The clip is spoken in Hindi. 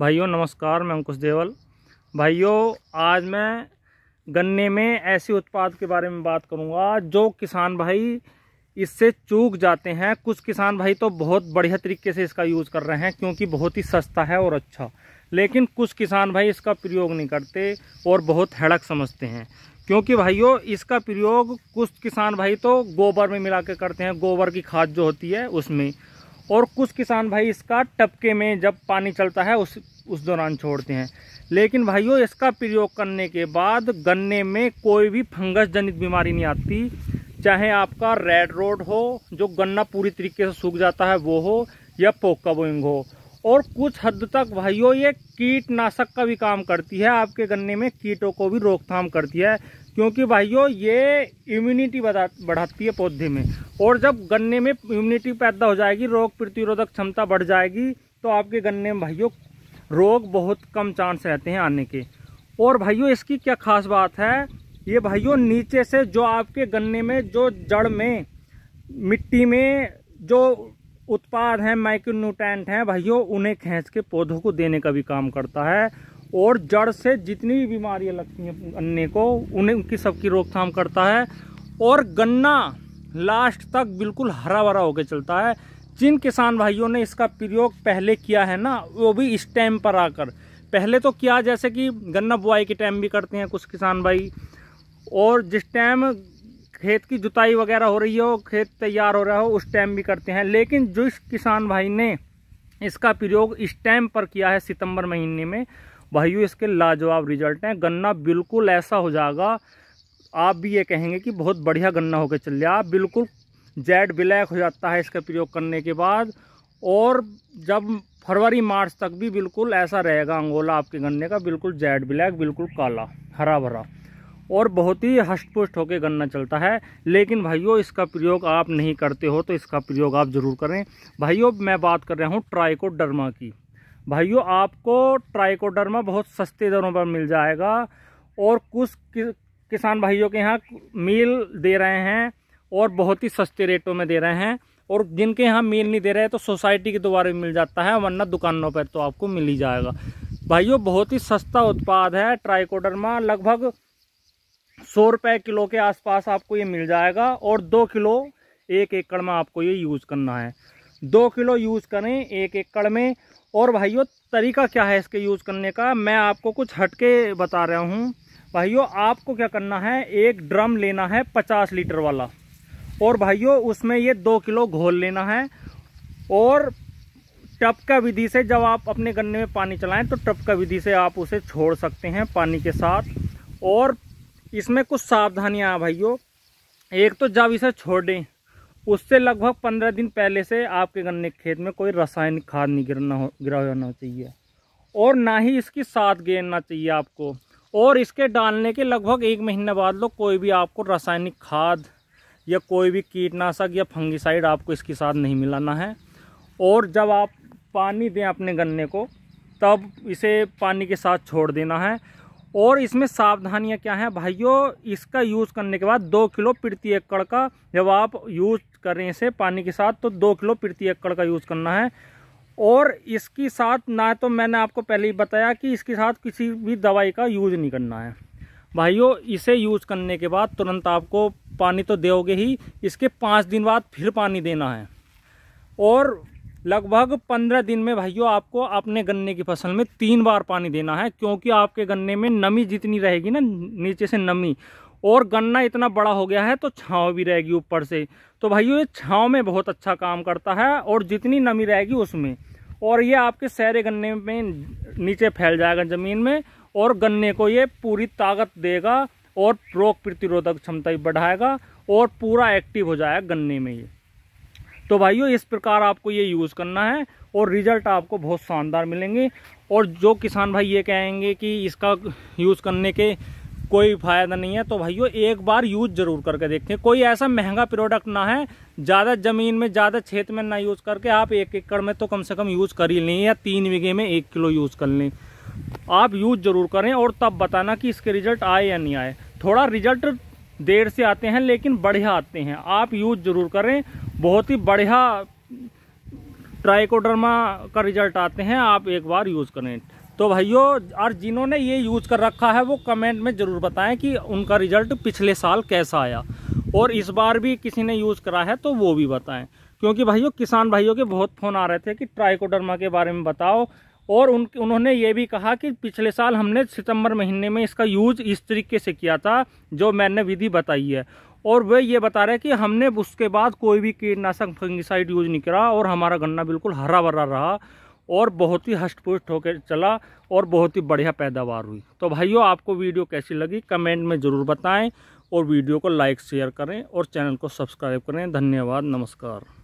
भाइयों नमस्कार मैं अंकुश देवल भाइयों आज मैं गन्ने में ऐसे उत्पाद के बारे में बात करूंगा जो किसान भाई इससे चूक जाते हैं कुछ किसान भाई तो बहुत बढ़िया तरीके से इसका यूज़ कर रहे हैं क्योंकि बहुत ही सस्ता है और अच्छा लेकिन कुछ किसान भाई इसका प्रयोग नहीं करते और बहुत हड़क समझते हैं क्योंकि भाइयों इसका प्रयोग कुछ किसान भाई तो गोबर में मिला के करते हैं गोबर की खाद जो होती है उसमें और कुछ किसान भाई इसका टपके में जब पानी चलता है उस उस दौरान छोड़ते हैं लेकिन भाइयों इसका प्रयोग करने के बाद गन्ने में कोई भी फंगस जनित बीमारी नहीं आती चाहे आपका रेड रोड हो जो गन्ना पूरी तरीके से सूख जाता है वो हो या पोका बोइंग हो और कुछ हद तक भाइयों ये कीटनाशक का भी काम करती है आपके गन्ने में कीटों को भी रोकथाम करती है क्योंकि भाइयों ये इम्यूनिटी बढ़ाती है पौधे में और जब गन्ने में इम्यूनिटी पैदा हो जाएगी रोग प्रतिरोधक क्षमता बढ़ जाएगी तो आपके गन्ने में भाइयों रोग बहुत कम चांस रहते हैं आने के और भाइयों इसकी क्या खास बात है ये भाइयों नीचे से जो आपके गन्ने में जो जड़ में मिट्टी में जो उत्पाद हैं माइक्रोन्यूटेंट हैं भाइयों उन्हें खींच के पौधों को देने का भी काम करता है और जड़ से जितनी भी बीमारियां लगती हैं अन्य को उन्हें उनकी सबकी रोकथाम करता है और गन्ना लास्ट तक बिल्कुल हरा भरा होकर चलता है जिन किसान भाइयों ने इसका प्रयोग पहले किया है ना वो भी इस टाइम पर आकर पहले तो किया जैसे कि गन्ना बुआई के टाइम भी करते हैं कुछ किसान भाई और जिस टाइम खेत की जुताई वगैरह हो रही हो खेत तैयार हो रहा हो उस टाइम भी करते हैं लेकिन जिस किसान भाई ने इसका प्रयोग इस टाइम पर किया है सितंबर महीने में भाइयों इसके लाजवाब रिजल्ट हैं गन्ना बिल्कुल ऐसा हो जाएगा आप भी ये कहेंगे कि बहुत बढ़िया गन्ना होकर चल गया आप बिल्कुल जेड ब्लैक हो जाता है इसका प्रयोग करने के बाद और जब फरवरी मार्च तक भी बिल्कुल ऐसा रहेगा अंगोला आपके गन्ने का बिल्कुल जेड ब्लैक बिल्कुल काला हरा भरा और बहुत ही हष्टपुष्ट होकर गन्ना चलता है लेकिन भाइयों इसका प्रयोग आप नहीं करते हो तो इसका प्रयोग आप ज़रूर करें भाइयों मैं बात कर रहा हूँ ट्राइकोडर्मा की भाइयों आपको ट्राइकोडर्मा बहुत सस्ते दरों पर मिल जाएगा और कुछ किसान भाइयों के यहाँ मील दे रहे हैं और बहुत ही सस्ते रेटों में दे रहे हैं और जिनके यहाँ मील नहीं दे रहे हैं तो सोसाइटी के द्वारा मिल जाता है वरना दुकानों पर तो आपको मिल ही जाएगा भाइयों बहुत ही सस्ता उत्पाद है ट्राइकोडर्मा लगभग सौ रुपये किलो के आसपास आपको ये मिल जाएगा और दो किलो एक एकड़ में आपको ये यूज़ करना है दो किलो यूज़ करें एक एकड़ में और भाइयों तरीका क्या है इसके यूज़ करने का मैं आपको कुछ हटके बता रहा हूँ भाइयों आपको क्या करना है एक ड्रम लेना है पचास लीटर वाला और भाइयों उसमें ये दो किलो घोल लेना है और टपका विधि से जब आप अपने गन्ने में पानी चलाएं तो टपका विधि से आप उसे छोड़ सकते हैं पानी के साथ और इसमें कुछ सावधानियाँ भाइयों एक तो जब इसे छोड़ दें उससे लगभग पंद्रह दिन पहले से आपके गन्ने के खेत में कोई रासायनिक खाद नहीं गिरना हो गिरा जाना चाहिए और ना ही इसकी साथ गिरना चाहिए आपको और इसके डालने के लगभग एक महीने बाद लोग कोई भी आपको रासायनिक खाद या कोई भी कीटनाशक या फंगिसाइड आपको इसके साथ नहीं मिलाना है और जब आप पानी दें अपने गन्ने को तब इसे पानी के साथ छोड़ देना है और इसमें सावधानियां क्या हैं भाइयों इसका यूज़ करने के बाद दो किलो प्रति एकड़ का जब आप यूज करें इसे पानी के साथ तो दो किलो प्रति एकड़ का यूज़ करना है और इसके साथ ना तो मैंने आपको पहले ही बताया कि इसके साथ किसी भी दवाई का यूज़ नहीं करना है भाइयों इसे यूज़ करने के बाद तुरंत आपको पानी तो दोगे ही इसके पाँच दिन बाद फिर पानी देना है और लगभग पंद्रह दिन में भाइयों आपको अपने गन्ने की फसल में तीन बार पानी देना है क्योंकि आपके गन्ने में नमी जितनी रहेगी ना नीचे से नमी और गन्ना इतना बड़ा हो गया है तो छाँव भी रहेगी ऊपर से तो भाइयों ये छाँव में बहुत अच्छा काम करता है और जितनी नमी रहेगी उसमें और ये आपके सहरे गन्ने में नीचे फैल जाएगा ज़मीन में और गन्ने को ये पूरी ताकत देगा और रोग प्रतिरोधक क्षमता भी बढ़ाएगा और पूरा एक्टिव हो जाएगा गन्ने में ये तो भाइयों इस प्रकार आपको ये यूज़ करना है और रिजल्ट आपको बहुत शानदार मिलेंगे और जो किसान भाई ये कहेंगे कि इसका यूज़ करने के कोई फ़ायदा नहीं है तो भाइयों एक बार यूज़ ज़रूर करके देखें कोई ऐसा महंगा प्रोडक्ट ना है ज़्यादा ज़मीन में ज़्यादा क्षेत्र में ना यूज़ करके आप एक एकड़ में तो कम से कम यूज़ कर ही लें या तीन बीघे में एक किलो यूज़ कर लें आप यूज़ ज़रूर करें और तब बताना कि इसके रिज़ल्ट आए या नहीं आए थोड़ा रिज़ल्ट देर से आते हैं लेकिन बढ़िया आते हैं आप यूज़ ज़रूर करें बहुत ही बढ़िया ट्राइकोडर्मा का रिजल्ट आते हैं आप एक बार यूज़ करें तो भाइयों और जिन्होंने ये यूज़ कर रखा है वो कमेंट में ज़रूर बताएं कि उनका रिज़ल्ट पिछले साल कैसा आया और इस बार भी किसी ने यूज़ करा है तो वो भी बताएं क्योंकि भाइयों किसान भाइयों के बहुत फ़ोन आ रहे थे कि ट्राइकोडर्मा के बारे में बताओ और उन उन्होंने ये भी कहा कि पिछले साल हमने सितंबर महीने में इसका यूज़ इस तरीके से किया था जो मैंने विधि बताई है और वे ये बता रहे हैं कि हमने उसके बाद कोई भी कीटनाशक फंगिसाइड यूज नहीं करा और हमारा गन्ना बिल्कुल हरा भरा रहा और बहुत ही हष्ट पुष्ट होकर चला और बहुत ही बढ़िया पैदावार हुई तो भाइयों आपको वीडियो कैसी लगी कमेंट में ज़रूर बताएं और वीडियो को लाइक शेयर करें और चैनल को सब्सक्राइब करें धन्यवाद नमस्कार